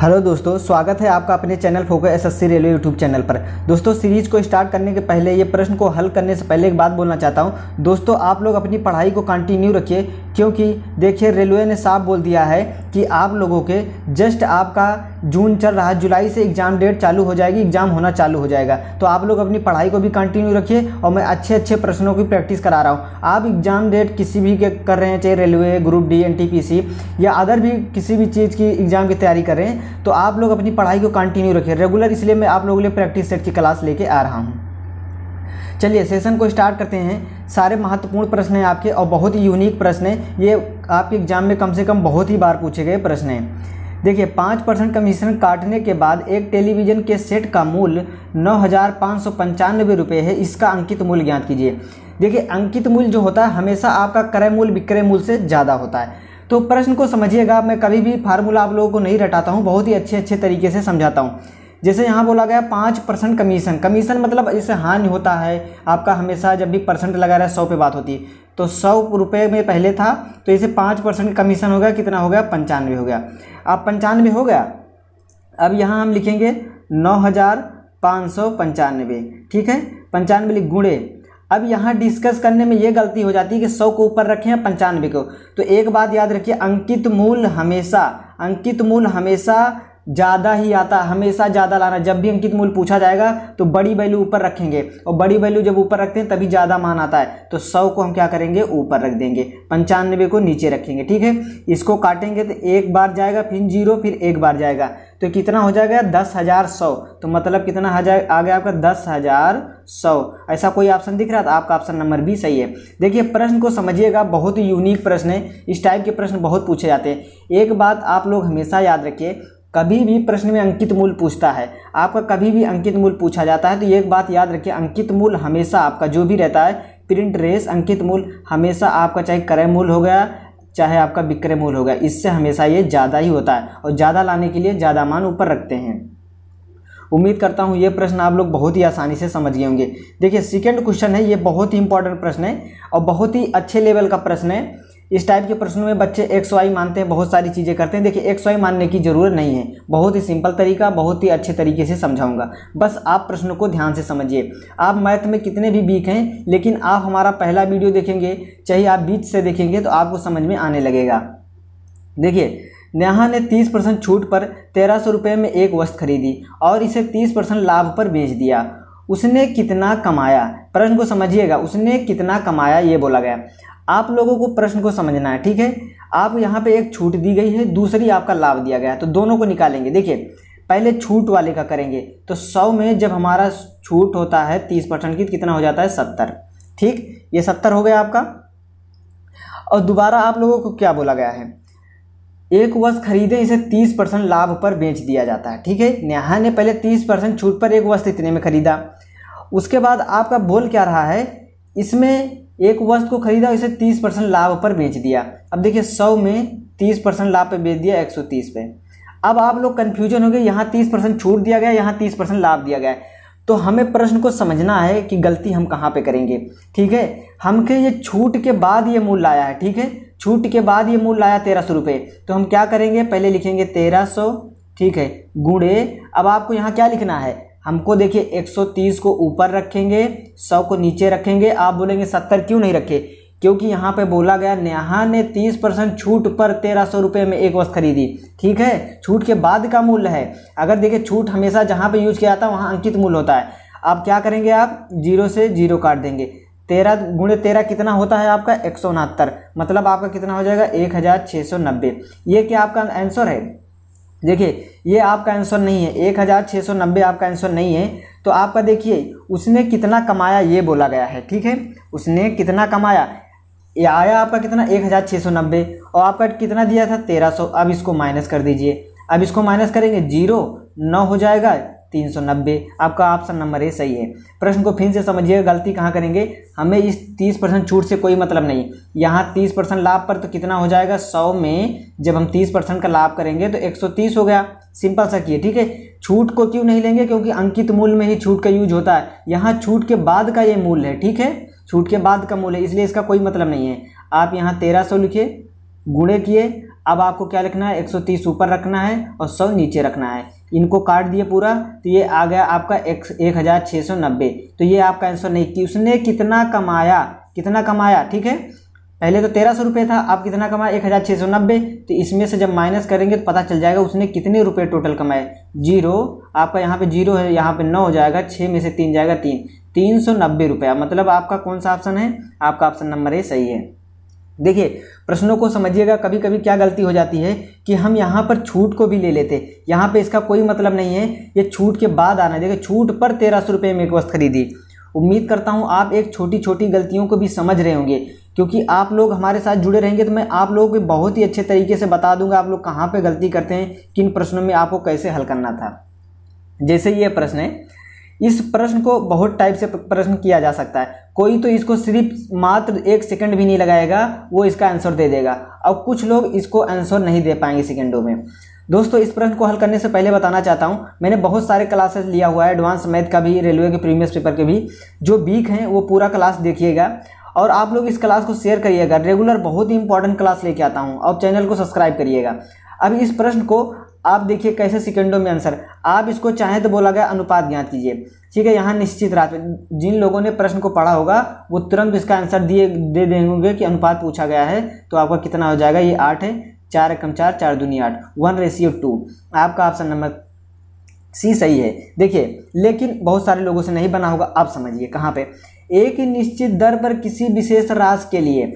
hello दोस्तों स्वागत है आपका अपने चैनल फोको एसएससी रेलवे यूट्यूब चैनल पर दोस्तों सीरीज को स्टार्ट करने के पहले ये प्रश्न को हल करने से पहले एक बात बोलना चाहता हूँ दोस्तों आप लोग अपनी पढ़ाई को कंटिन्यू रखिए क्योंकि देखिए रेलवे ने साफ बोल दिया है कि आप लोगों के जस्ट आपका जून चल रहा है जुलाई से एग्ज़ाम डेट चालू हो जाएगी एग्ज़ाम होना चालू हो जाएगा तो आप लोग अपनी पढ़ाई को भी कंटिन्यू रखिए और मैं अच्छे अच्छे प्रश्नों की प्रैक्टिस करा रहा हूँ आप एग्ज़ाम डेट किसी भी के कर रहे हैं चाहे रेलवे ग्रुप डी एन या अदर भी किसी भी चीज़ की एग्ज़ाम की तैयारी कर रहे हैं तो आप लोग अपनी पढ़ाई को कंटिन्यू रखिए रेगुलर इसलिए मैं आप लोगों के लिए प्रैक्टिस सेट की क्लास लेके आ रहा हूँ चलिए सेशन को स्टार्ट करते हैं सारे महत्वपूर्ण प्रश्न हैं आपके और बहुत ही यूनिक प्रश्न हैं ये आपके एग्जाम में कम से कम बहुत ही बार पूछे गए प्रश्न हैं देखिए पाँच परसेंट कमीशन काटने के बाद एक टेलीविज़न के सेट का मूल्य नौ हज़ार पाँच सौ पंचानबे रुपये है इसका अंकित मूल्य ज्ञात कीजिए देखिए अंकित मूल्य जो होता है हमेशा आपका क्रय मूल्य विक्रय मूल्य से ज़्यादा होता है तो प्रश्न को समझिएगा मैं कभी भी फार्मूला आप लोगों को नहीं रटाता हूँ बहुत ही अच्छे अच्छे तरीके से समझाता हूँ जैसे यहाँ बोला गया पाँच परसेंट कमीशन कमीशन मतलब जैसे हानि होता है आपका हमेशा जब भी परसेंट लगा रहा है सौ पे बात होती है तो सौ रुपये में पहले था तो इसे पाँच परसेंट कमीशन हो गया कितना हो गया पंचानवे हो गया अब पंचानवे हो गया अब यहाँ हम लिखेंगे नौ हज़ार पाँच सौ पंचानवे ठीक है पंचानवे लिख गुणे अब यहाँ डिस्कस करने में ये गलती हो जाती है कि सौ को ऊपर रखें या पंचानवे को तो एक बात याद रखिए अंकित मूल हमेशा अंकित मूल हमेशा ज़्यादा ही आता हमेशा ज़्यादा लाना जब भी अंकित मूल पूछा जाएगा तो बड़ी वैल्यू ऊपर रखेंगे और बड़ी वैल्यू जब ऊपर रखते हैं तभी ज़्यादा मान आता है तो सौ को हम क्या करेंगे ऊपर रख देंगे पंचानबे को नीचे रखेंगे ठीक है इसको काटेंगे तो एक बार जाएगा फिर जीरो फिर एक बार जाएगा तो कितना हो जाएगा दस हज़ार सौ तो मतलब कितना हजार आ गया आपका दस हज़ार सौ ऐसा कोई ऑप्शन दिख रहा था तो आपका ऑप्शन नंबर बी सही है देखिए प्रश्न को समझिएगा बहुत ही यूनिक प्रश्न है इस टाइप के प्रश्न बहुत पूछे जाते हैं एक बात आप लोग हमेशा याद रखिए कभी भी प्रश्न में अंकित मूल पूछता है आपका कभी भी अंकित मूल पूछा जाता है तो ये एक बात याद रखिए अंकित मूल हमेशा आपका जो भी रहता है प्रिंट रेस अंकित मूल हमेशा आपका चाहे क्रय मूल हो गया चाहे आपका विक्रय मूल हो गया इससे हमेशा ये ज़्यादा ही होता है और ज़्यादा लाने के लिए ज़्यादा मान ऊपर रखते हैं उम्मीद करता हूँ ये प्रश्न आप लोग बहुत ही आसानी से समझ गए होंगे देखिए सेकेंड क्वेश्चन है ये बहुत ही इंपॉर्टेंट प्रश्न है और बहुत ही अच्छे लेवल का प्रश्न है इस टाइप के प्रश्नों में बच्चे एक्स वाई मानते हैं बहुत सारी चीज़ें करते हैं देखिए एक्स वाई मानने की ज़रूरत नहीं है बहुत ही सिंपल तरीका बहुत ही अच्छे तरीके से समझाऊंगा बस आप प्रश्न को ध्यान से समझिए आप मैथ में कितने भी वीक हैं लेकिन आप हमारा पहला वीडियो देखेंगे चाहे आप बीच से देखेंगे तो आपको समझ में आने लगेगा देखिए नेहा ने तीस परसेंट छूट पर तेरह सौ रुपये में एक वस्तु खरीदी और इसे तीस परसेंट लाभ पर बेच दिया उसने कितना कमाया प्रश्न को समझिएगा उसने कितना कमाया ये बोला गया आप लोगों को प्रश्न को समझना है ठीक है आप यहाँ पे एक छूट दी गई है दूसरी आपका लाभ दिया गया है तो दोनों को निकालेंगे देखिए पहले छूट वाले का करेंगे तो सौ में जब हमारा छूट होता है तीस परसेंट की तो कितना हो जाता है सत्तर ठीक ये सत्तर हो गया आपका और दोबारा आप लोगों को क्या बोला गया है एक वस्त्र खरीदें इसे तीस परसेंट लाभ पर बेच दिया जाता है ठीक है नेहा ने पहले तीस परसेंट छूट पर एक वस्त्र इतने में खरीदा उसके बाद आपका बोल क्या रहा है इसमें एक वस्तु को खरीदा इसे तीस परसेंट लाभ पर बेच दिया अब देखिए सौ में तीस परसेंट लाभ पर बेच दिया एक सौ तीस पे अब आप लोग कन्फ्यूजन हो गए यहाँ तीस परसेंट छूट दिया गया यहाँ तीस परसेंट लाभ दिया गया तो हमें प्रश्न को समझना है कि गलती हम कहाँ पे करेंगे ठीक है हमके ये छूट के बाद ये मूल लाया है ठीक है छूट के बाद ये मूल लाया तेरह सौ रुपये तो हम क्या करेंगे पहले लिखेंगे तेरह सौ ठीक है गुणे अब आपको यहाँ क्या लिखना है हमको देखिए 130 को ऊपर रखेंगे 100 को नीचे रखेंगे आप बोलेंगे 70 क्यों नहीं रखे क्योंकि यहाँ पे बोला गया नेहा ने 30 परसेंट छूट पर तेरह सौ रुपये में एक वस्तु खरीदी ठीक है छूट के बाद का मूल्य है अगर देखिए छूट हमेशा जहाँ पे यूज किया जाता है वहाँ अंकित मूल्य होता है अब क्या करेंगे आप जीरो से जीरो काट देंगे तेरह गुणे तेरह कितना होता है आपका एक मतलब आपका कितना हो जाएगा एक ये क्या आपका आंसर है देखिए ये आपका आंसर नहीं है एक हज़ार छः सौ नब्बे आपका आंसर नहीं है तो आपका देखिए उसने कितना कमाया ये बोला गया है ठीक है उसने कितना कमाया ये आया आपका कितना एक हज़ार छः सौ नब्बे और आपका कितना दिया था तेरह सौ अब इसको माइनस कर दीजिए अब इसको माइनस करेंगे जीरो नौ हो जाएगा तीन सौ नब्बे आपका ऑप्शन नंबर ए सही है प्रश्न को फिर से समझिए गलती कहाँ करेंगे हमें इस तीस परसेंट छूट से कोई मतलब नहीं यहाँ तीस परसेंट लाभ पर तो कितना हो जाएगा सौ में जब हम तीस परसेंट का लाभ करेंगे तो एक सौ तीस हो गया सिंपल सा किए ठीक है छूट को क्यों नहीं लेंगे क्योंकि अंकित मूल में ही छूट का यूज होता है यहाँ छूट के बाद का ये मूल है ठीक है छूट के बाद का मूल है इसलिए इसका कोई मतलब नहीं है आप यहाँ तेरह सौ लिखिए गुणे किए अब आपको क्या लिखना है 130 ऊपर रखना है और 100 नीचे रखना है इनको काट दिए पूरा तो ये आ गया आपका एक एक हज़ार छः सौ नब्बे तो ये आपका आंसर नहीं कि उसने कितना कमाया कितना कमाया ठीक है पहले तो तेरह सौ रुपये था आप कितना कमाया एक हज़ार छः सौ नब्बे तो इसमें से जब माइनस करेंगे तो पता चल जाएगा उसने कितने रुपये टोटल कमाए जीरो आपका यहाँ पे जीरो है यहाँ पे नौ हो जाएगा छः में से तीन जाएगा तीन तीन सौ नब्बे रुपया मतलब आपका कौन सा ऑप्शन है आपका ऑप्शन नंबर ए सही है देखिए प्रश्नों को समझिएगा कभी कभी क्या गलती हो जाती है कि हम यहाँ पर छूट को भी ले लेते यहाँ पे इसका कोई मतलब नहीं है ये छूट के बाद आना देखिए छूट पर तेरह सौ रुपये में एक वस्त खरीदी उम्मीद करता हूँ आप एक छोटी छोटी गलतियों को भी समझ रहे होंगे क्योंकि आप लोग हमारे साथ जुड़े रहेंगे तो मैं आप लोगों को बहुत ही अच्छे तरीके से बता दूंगा आप लोग कहाँ पर गलती करते हैं किन प्रश्नों में आपको कैसे हल करना था जैसे ये प्रश्न है इस प्रश्न को बहुत टाइप से प्रश्न किया जा सकता है कोई तो इसको सिर्फ मात्र एक सेकंड भी नहीं लगाएगा वो इसका आंसर दे देगा अब कुछ लोग इसको आंसर नहीं दे पाएंगे सेकंडों में दोस्तों इस प्रश्न को हल करने से पहले बताना चाहता हूँ मैंने बहुत सारे क्लासेस लिया हुआ है एडवांस मैथ का भी रेलवे के प्रीवियस पेपर के भी जो वीक हैं वो पूरा क्लास देखिएगा और आप लोग इस क्लास को शेयर करिएगा रेगुलर बहुत ही इंपॉर्टेंट क्लास लेके आता हूँ और चैनल को सब्सक्राइब करिएगा अब इस प्रश्न को आप देखिए कैसे सेकेंडों में आंसर आप इसको चाहें तो बोला गया अनुपात ज्ञात कीजिए ठीक है यहाँ निश्चित रात जिन लोगों ने प्रश्न को पढ़ा होगा वो तुरंत इसका आंसर दिए दे देंगे कि अनुपात पूछा गया है तो आपका कितना हो जाएगा ये आठ है चार एकम चार चार दूनी आठ वन रेशियो टू आपका ऑप्शन नंबर सी सही है देखिए लेकिन बहुत सारे लोगों से नहीं बना होगा आप समझिए कहाँ पर एक निश्चित दर पर किसी विशेष राशि के लिए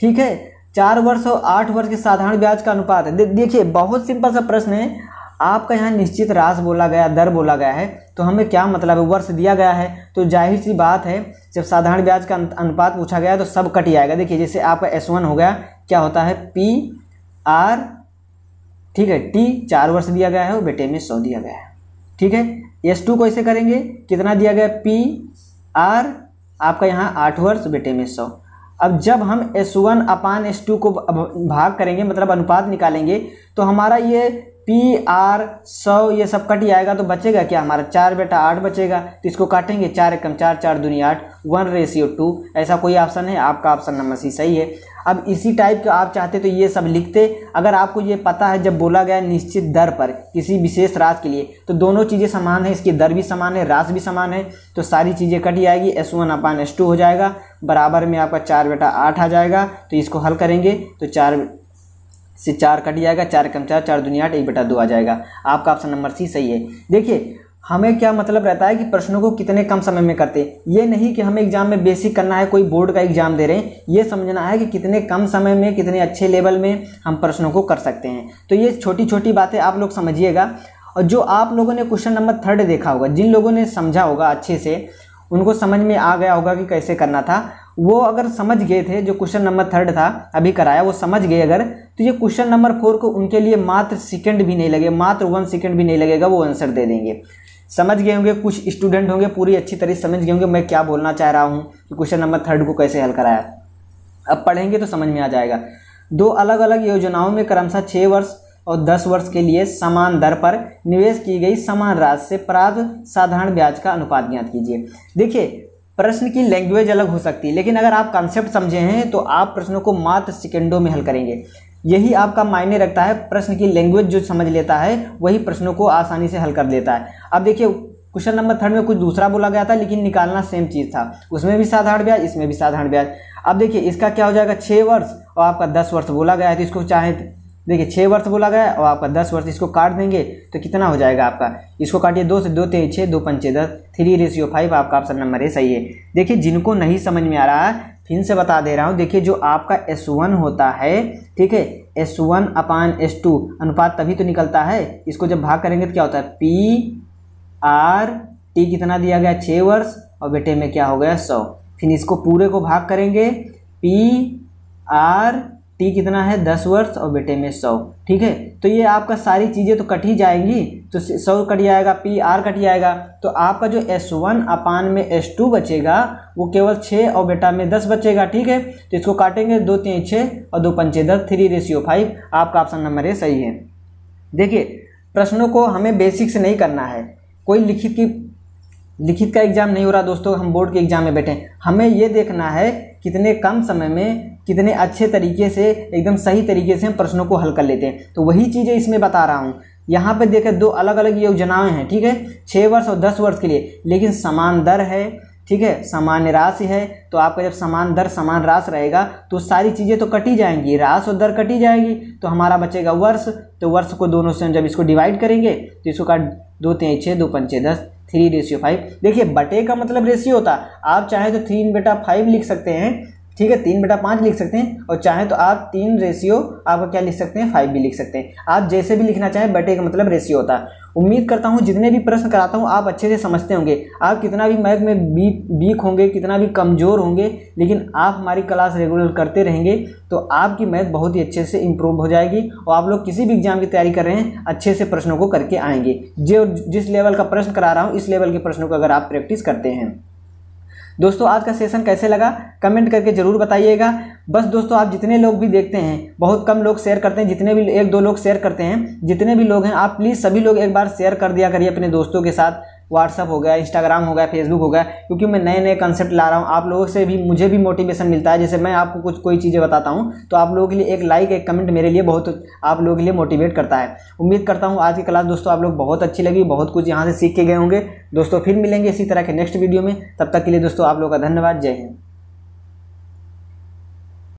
ठीक है चार वर्ष और आठ वर्ष के साधारण ब्याज का अनुपात है दे, देखिए बहुत सिंपल सा प्रश्न है आपका यहाँ निश्चित राश बोला गया दर बोला गया है तो हमें क्या मतलब है वर्ष दिया गया है तो जाहिर सी बात है जब साधारण ब्याज का अनुपात पूछा गया तो सब कट जाएगा देखिए जैसे आपका एस वन हो गया क्या होता है पी आर ठीक है टी चार वर्ष दिया गया है और बेटे में सौ दिया गया है ठीक है एस टू को ऐसे करेंगे कितना दिया गया पी आर आपका यहाँ आठ वर्ष बेटे में सौ अब जब हम S one upon S two को भाग करेंगे मतलब अनुपात निकालेंगे तो हमारा ये पी आर सौ ये सब कट ही आएगा तो बचेगा क्या हमारा चार बेटा आठ बचेगा तो इसको काटेंगे चार एकम चार चार दुनिया आठ वन रेशियो टू ऐसा कोई ऑप्शन है आपका ऑप्शन नंबर सी सही है अब इसी टाइप का आप चाहते तो ये सब लिखते अगर आपको ये पता है जब बोला गया निश्चित दर पर किसी विशेष राशि के लिए तो दोनों चीज़ें समान है इसकी दर भी समान है राशि भी समान है तो सारी चीज़ें कट जाएगी S one upon S two हो जाएगा बराबर में आपका चार बेटा आठ आ जाएगा तो इसको हल करेंगे तो चार से चार कट जाएगा चार कम चार चार दुनिया आठ एक बेटा दो आ जाएगा आपका ऑप्शन नंबर सी सही है देखिए हमें क्या मतलब रहता है कि प्रश्नों को कितने कम समय में करते ये नहीं कि हमें एग्जाम में बेसिक करना है कोई बोर्ड का एग्जाम दे रहे हैं ये समझना है कि कितने कम समय में कितने अच्छे लेवल में हम प्रश्नों को कर सकते हैं तो ये छोटी छोटी बातें आप लोग समझिएगा और जो आप लोगों ने क्वेश्चन नंबर थर्ड देखा होगा जिन लोगों ने समझा होगा अच्छे से उनको समझ में आ गया होगा कि कैसे करना था वो अगर समझ गए थे जो क्वेश्चन नंबर थर्ड था अभी कराया वो समझ गए अगर तो ये क्वेश्चन नंबर फोर को उनके लिए मात्र सेकंड भी नहीं लगे मात्र वन सेकंड भी नहीं लगेगा वो आंसर दे देंगे समझ गए होंगे कुछ स्टूडेंट होंगे पूरी अच्छी तरह समझ गए होंगे मैं क्या बोलना चाह रहा हूँ कि क्वेश्चन नंबर थर्ड को कैसे हल कराया अब पढ़ेंगे तो समझ में आ जाएगा दो अलग अलग योजनाओं में क्रमशः छः वर्ष और दस वर्ष के लिए समान दर पर निवेश की गई समान राशि से प्राप्त साधारण ब्याज का अनुपात ज्ञात कीजिए देखिए प्रश्न की लैंग्वेज अलग हो सकती है लेकिन अगर आप कॉन्सेप्ट समझे हैं तो आप प्रश्नों को मात्र सेकेंडों में हल करेंगे यही आपका मायने रखता है प्रश्न की लैंग्वेज जो समझ लेता है वही प्रश्नों को आसानी से हल कर लेता है अब देखिए क्वेश्चन नंबर थर्ड में कुछ दूसरा बोला गया था लेकिन निकालना सेम चीज़ था उसमें भी साधारण ब्याज इसमें भी साधारण ब्याज अब देखिए इसका क्या हो जाएगा छः वर्ष और आपका दस वर्ष बोला गया है तो इसको चाहे देखिए छः वर्ष बोला गया और आपका दस वर्ष इसको काट देंगे तो कितना हो जाएगा आपका इसको काटिए दो से दो तीन छः दो पंचे दस थ्री रेशियो फाइव आपका ऑप्शन नंबर ए सही है देखिए जिनको नहीं समझ में आ रहा है फिर से बता दे रहा हूँ देखिए जो आपका एस वन होता है ठीक है S one upon S two अनुपात तभी तो निकलता है इसको जब भाग करेंगे तो क्या होता है पी आर टी कितना दिया गया छः वर्ष और बेटे में क्या हो गया सौ फिर इसको पूरे को भाग करेंगे पी आर टी कितना है दस वर्ष और बेटे में सौ ठीक है तो ये आपका सारी चीज़ें तो कट ही जाएंगी तो सौ कट जाएगा पी आर कट जाएगा तो आपका जो एस वन अपान में एस टू बचेगा वो केवल छः और बेटा में दस बचेगा ठीक है तो इसको काटेंगे दो तीन छः और दो पंचे दस थ्री रेशियो फाइव आपका ऑप्शन नंबर ए सही है देखिए प्रश्नों को हमें बेसिक से नहीं करना है कोई लिखित की लिखित का एग्जाम नहीं हो रहा दोस्तों हम बोर्ड के एग्जाम में बैठे हमें ये देखना है कितने कम समय में कितने अच्छे तरीके से एकदम सही तरीके से हम प्रश्नों को हल कर लेते हैं तो वही चीज़ें इसमें बता रहा हूँ यहाँ पर देखें दो अलग अलग योजनाएँ हैं ठीक है छः वर्ष और दस वर्ष के लिए लेकिन समान दर है ठीक है सामान्य राशि है तो आपका जब समान दर समान राशि रहेगा तो सारी चीज़ें तो कटी जाएंगी रास और दर कटी जाएगी तो हमारा बचेगा वर्ष तो वर्ष को दोनों से जब इसको डिवाइड करेंगे तो इसको काट दो तीन छः दो पंचे दस थ्री रेशियो फाइव देखिए बटे का मतलब रेशियो होता आप चाहे तो थ्री बेटा फाइव लिख सकते हैं ठीक है तीन बेटा पाँच लिख सकते हैं और चाहे तो आप तीन रेशियो आप क्या लिख सकते हैं फाइव भी लिख सकते हैं आप जैसे भी लिखना चाहें बटे का मतलब रेशियो होता है उम्मीद करता हूँ जितने भी प्रश्न कराता हूँ आप अच्छे से समझते होंगे आप कितना भी मैथ में बीक वीक होंगे कितना भी कमज़ोर होंगे लेकिन आप हमारी क्लास रेगुलर करते रहेंगे तो आपकी मैथ बहुत ही अच्छे से इम्प्रूव हो जाएगी और आप लोग किसी भी एग्जाम की तैयारी कर रहे हैं अच्छे से प्रश्नों को करके आएंगे जो जिस लेवल का प्रश्न करा रहा हूँ इस लेवल के प्रश्नों को अगर आप प्रैक्टिस करते हैं दोस्तों आज का सेशन कैसे लगा कमेंट करके ज़रूर बताइएगा बस दोस्तों आप जितने लोग भी देखते हैं बहुत कम लोग शेयर करते हैं जितने भी एक दो लोग शेयर करते हैं जितने भी लोग हैं आप प्लीज़ सभी लोग एक बार शेयर कर दिया करिए अपने दोस्तों के साथ व्हाट्सअप हो गया इंस्टाग्राम हो गया फेसबुक हो गया क्योंकि मैं नए नए कंसेप्ट ला रहा हूँ आप लोगों से भी मुझे भी मोटिवेशन मिलता है जैसे मैं आपको कुछ कोई चीज़ें बताता हूँ तो आप लोगों के लिए एक लाइक एक कमेंट मेरे लिए बहुत आप लोगों के लिए मोटिवेट करता है उम्मीद करता हूँ आज की क्लास दोस्तों आप लोग बहुत अच्छी लगी बहुत कुछ यहाँ से सीख के गए होंगे दोस्तों फिर मिलेंगे इसी तरह के नेक्स्ट वीडियो में तब तक के लिए दोस्तों आप लोग का धन्यवाद जय हिंद